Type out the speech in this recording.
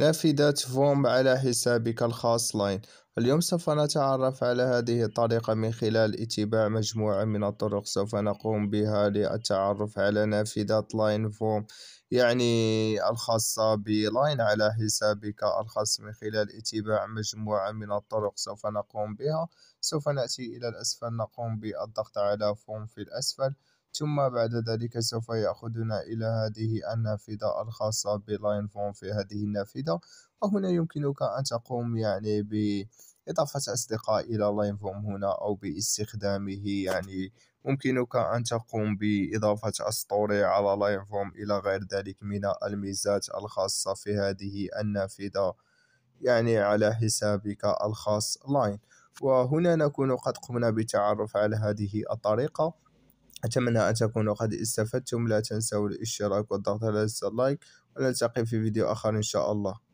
نافذة فوم على حسابك الخاص لاين اليوم سوف نتعرف على هذه الطريقة من خلال اتباع مجموعة من الطرق سوف نقوم بها للتعرف على نافذة لاين فوم يعني الخاصة بلاين على حسابك الخاص من خلال اتباع مجموعة من الطرق سوف نقوم بها سوف نأتي إلى الأسفل نقوم بالضغط على فوم في الأسفل ثم بعد ذلك سوف يأخذنا إلى هذه النافذة الخاصة بلاين فون في هذه النافذة وهنا يمكنك أن تقوم يعني بإضافة أصدقاء إلى لاين فون هنا أو باستخدامه يعني يمكنك أن تقوم بإضافة أسطوري على لاين فون إلى غير ذلك من الميزات الخاصة في هذه النافذة يعني على حسابك الخاص لاين وهنا نكون قد قمنا بالتعرف على هذه الطريقة أتمنى أن تكونوا قد استفدتم لا تنسوا الاشتراك والضغط على اللايك ونلتقي في فيديو آخر إن شاء الله